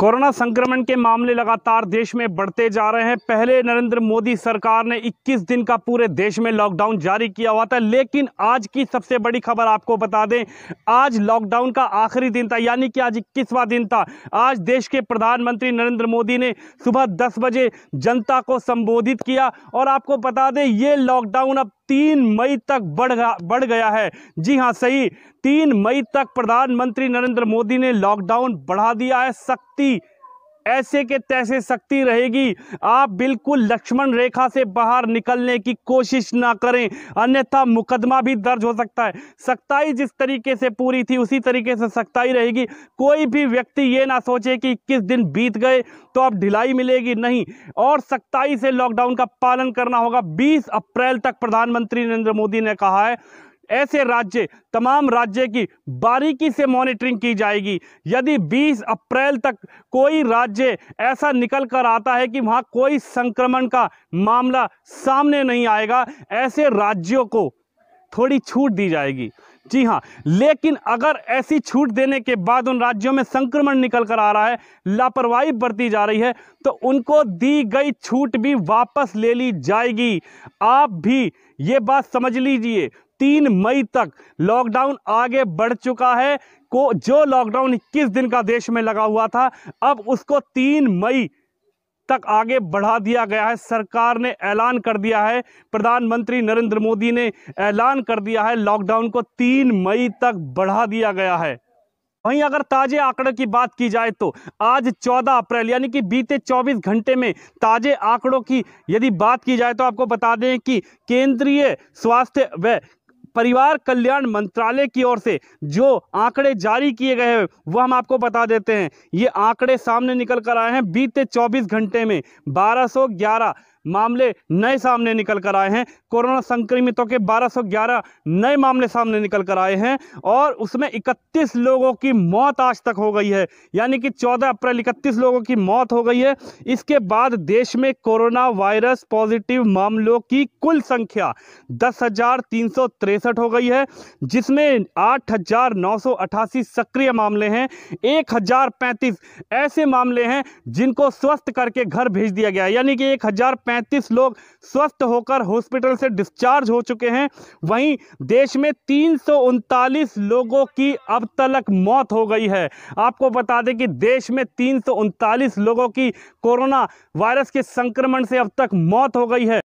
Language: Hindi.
कोरोना संक्रमण के मामले लगातार देश में बढ़ते जा रहे हैं पहले नरेंद्र मोदी सरकार ने 21 दिन का पूरे देश में लॉकडाउन जारी किया हुआ था लेकिन आज की सबसे बड़ी खबर आपको बता दें आज लॉकडाउन का आखिरी दिन था यानी कि आज 21वां दिन था आज देश के प्रधानमंत्री नरेंद्र मोदी ने सुबह दस बजे जनता को संबोधित किया और आपको बता दें ये लॉकडाउन अब तीन मई तक बढ़ गया बढ़ गया है जी हाँ सही तीन मई तक प्रधानमंत्री नरेंद्र मोदी ने लॉकडाउन बढ़ा दिया है सख्त शक्ति ऐसे के तैसे शक्ति रहेगी आप बिल्कुल लक्ष्मण रेखा से बाहर निकलने की कोशिश ना करें अन्यथा मुकदमा भी दर्ज हो सकता है सख्ताई जिस तरीके से पूरी थी उसी तरीके से सख्ताई रहेगी कोई भी व्यक्ति ये ना सोचे कि किस दिन बीत गए तो आप ढिलाई मिलेगी नहीं और सख्ताई से लॉकडाउन का पालन करना होगा बीस अप्रैल तक प्रधानमंत्री नरेंद्र मोदी ने कहा है ऐसे राज्य तमाम राज्य की बारीकी से मॉनिटरिंग की जाएगी यदि 20 अप्रैल तक कोई राज्य ऐसा निकल कर आता है कि वहाँ कोई संक्रमण का मामला सामने नहीं आएगा ऐसे राज्यों को थोड़ी छूट दी जाएगी जी हाँ लेकिन अगर ऐसी छूट देने के बाद उन राज्यों में संक्रमण निकल कर आ रहा है लापरवाही बरती जा रही है तो उनको दी गई छूट भी वापस ले ली जाएगी आप भी ये बात समझ लीजिए तीन मई तक लॉकडाउन आगे बढ़ चुका है को जो लॉकडाउन इक्कीस दिन का देश में लगा हुआ था अब उसको तीन मई तक आगे बढ़ा दिया गया है सरकार ने ऐलान कर दिया है प्रधानमंत्री नरेंद्र मोदी ने ऐलान कर दिया है लॉकडाउन को तीन मई तक बढ़ा दिया गया है वहीं अगर ताज़े आंकड़ों की बात की जाए तो आज 14 अप्रैल यानी कि बीते 24 घंटे में ताज़े आंकड़ों की यदि बात की जाए तो आपको बता दें कि केंद्रीय स्वास्थ्य व परिवार कल्याण मंत्रालय की ओर से जो आंकड़े जारी किए गए हैं वह हम आपको बता देते हैं ये आंकड़े सामने निकल कर आए हैं बीते 24 घंटे में 1211 मामले नए सामने निकल कर आए हैं कोरोना संक्रमितों के 1211 नए मामले सामने निकल कर आए हैं और उसमें 31 लोगों की मौत आज तक हो गई है यानी कि 14 अप्रैल 31 लोगों की मौत हो गई है इसके बाद देश में कोरोना वायरस पॉजिटिव मामलों की कुल संख्या दस हो गई है जिसमें आठ सक्रिय मामले हैं एक ऐसे मामले हैं जिनको स्वस्थ करके घर भेज दिया गया यानी कि एक 35 लोग स्वस्थ होकर हॉस्पिटल से डिस्चार्ज हो चुके हैं वहीं देश में तीन लोगों की अब तक मौत हो गई है आपको बता दें कि देश में तीन लोगों की कोरोना वायरस के संक्रमण से अब तक मौत हो गई है